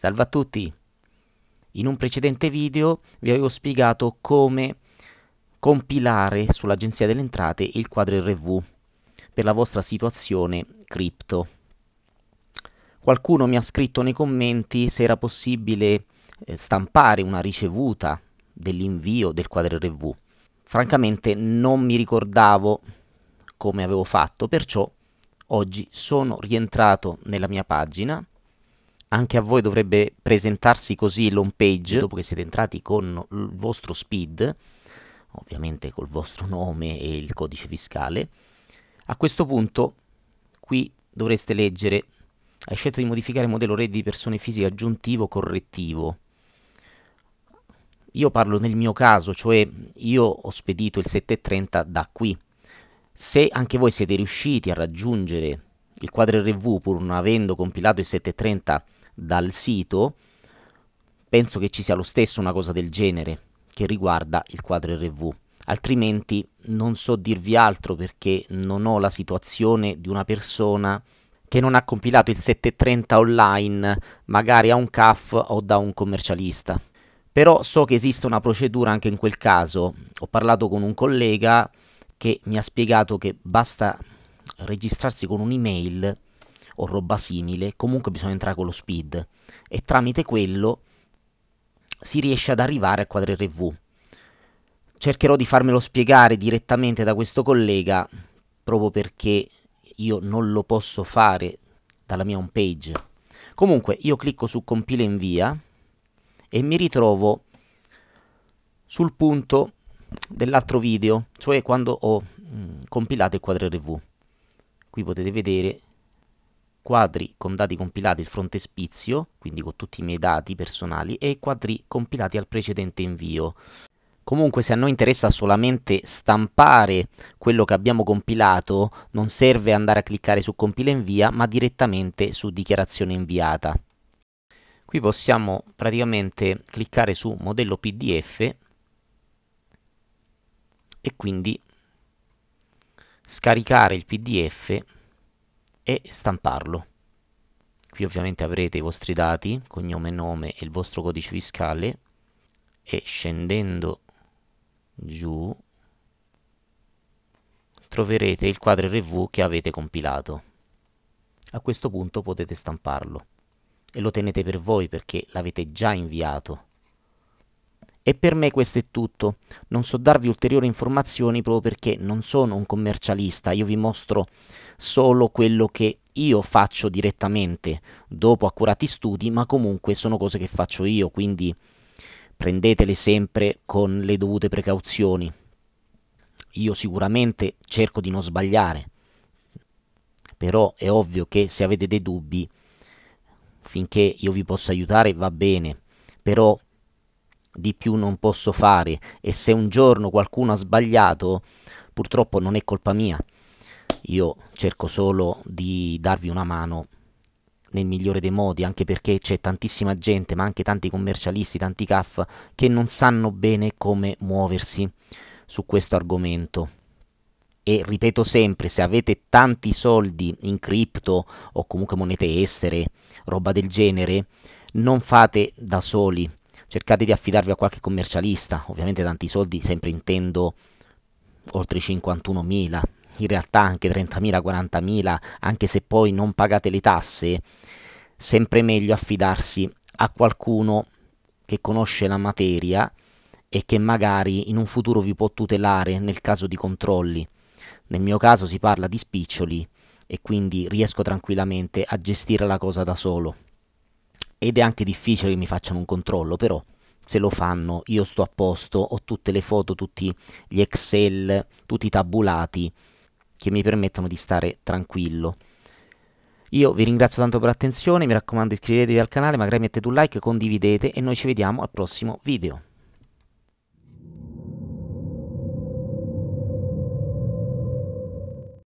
Salve a tutti! In un precedente video vi avevo spiegato come compilare sull'Agenzia delle Entrate il quadro RV per la vostra situazione cripto. Qualcuno mi ha scritto nei commenti se era possibile eh, stampare una ricevuta dell'invio del quadro RV. Francamente non mi ricordavo come avevo fatto, perciò oggi sono rientrato nella mia pagina anche a voi dovrebbe presentarsi così l'home page dopo che siete entrati con il vostro SPID, ovviamente col vostro nome e il codice fiscale. A questo punto qui dovreste leggere hai scelto di modificare il modello RED di persone fisiche aggiuntivo correttivo. Io parlo nel mio caso, cioè io ho spedito il 730 da qui. Se anche voi siete riusciti a raggiungere il quadro RV pur non avendo compilato il 730 dal sito, penso che ci sia lo stesso una cosa del genere che riguarda il quadro RV. Altrimenti non so dirvi altro perché non ho la situazione di una persona che non ha compilato il 730 online, magari a un CAF o da un commercialista. Però so che esiste una procedura anche in quel caso. Ho parlato con un collega che mi ha spiegato che basta registrarsi con un'email o roba simile, comunque bisogna entrare con lo speed e tramite quello si riesce ad arrivare a quadri RV. Cercherò di farmelo spiegare direttamente da questo collega proprio perché io non lo posso fare dalla mia home page. Comunque io clicco su compila e invia e mi ritrovo sul punto dell'altro video, cioè quando ho mm, compilato il quadro RV. Qui potete vedere quadri con dati compilati il frontespizio, quindi con tutti i miei dati personali, e i quadri compilati al precedente invio. Comunque se a noi interessa solamente stampare quello che abbiamo compilato, non serve andare a cliccare su compila invia, ma direttamente su dichiarazione inviata. Qui possiamo praticamente cliccare su modello PDF e quindi scaricare il PDF e stamparlo. Qui ovviamente avrete i vostri dati, cognome, e nome e il vostro codice fiscale e scendendo giù troverete il quadro RV che avete compilato. A questo punto potete stamparlo e lo tenete per voi perché l'avete già inviato. E per me questo è tutto, non so darvi ulteriori informazioni proprio perché non sono un commercialista, io vi mostro solo quello che io faccio direttamente dopo accurati studi, ma comunque sono cose che faccio io, quindi prendetele sempre con le dovute precauzioni. Io sicuramente cerco di non sbagliare, però è ovvio che se avete dei dubbi, finché io vi posso aiutare va bene, però di più non posso fare e se un giorno qualcuno ha sbagliato, purtroppo non è colpa mia. Io cerco solo di darvi una mano nel migliore dei modi, anche perché c'è tantissima gente, ma anche tanti commercialisti, tanti CAF, che non sanno bene come muoversi su questo argomento. E ripeto sempre, se avete tanti soldi in cripto o comunque monete estere, roba del genere, non fate da soli, cercate di affidarvi a qualche commercialista, ovviamente tanti soldi sempre intendo oltre 51.000, in realtà anche 30.000, 40.000, anche se poi non pagate le tasse, sempre meglio affidarsi a qualcuno che conosce la materia e che magari in un futuro vi può tutelare nel caso di controlli. Nel mio caso si parla di spiccioli e quindi riesco tranquillamente a gestire la cosa da solo. Ed è anche difficile che mi facciano un controllo, però se lo fanno io sto a posto, ho tutte le foto, tutti gli Excel, tutti i tabulati che mi permettono di stare tranquillo. Io vi ringrazio tanto per l'attenzione, mi raccomando iscrivetevi al canale, magari mettete un like, condividete e noi ci vediamo al prossimo video.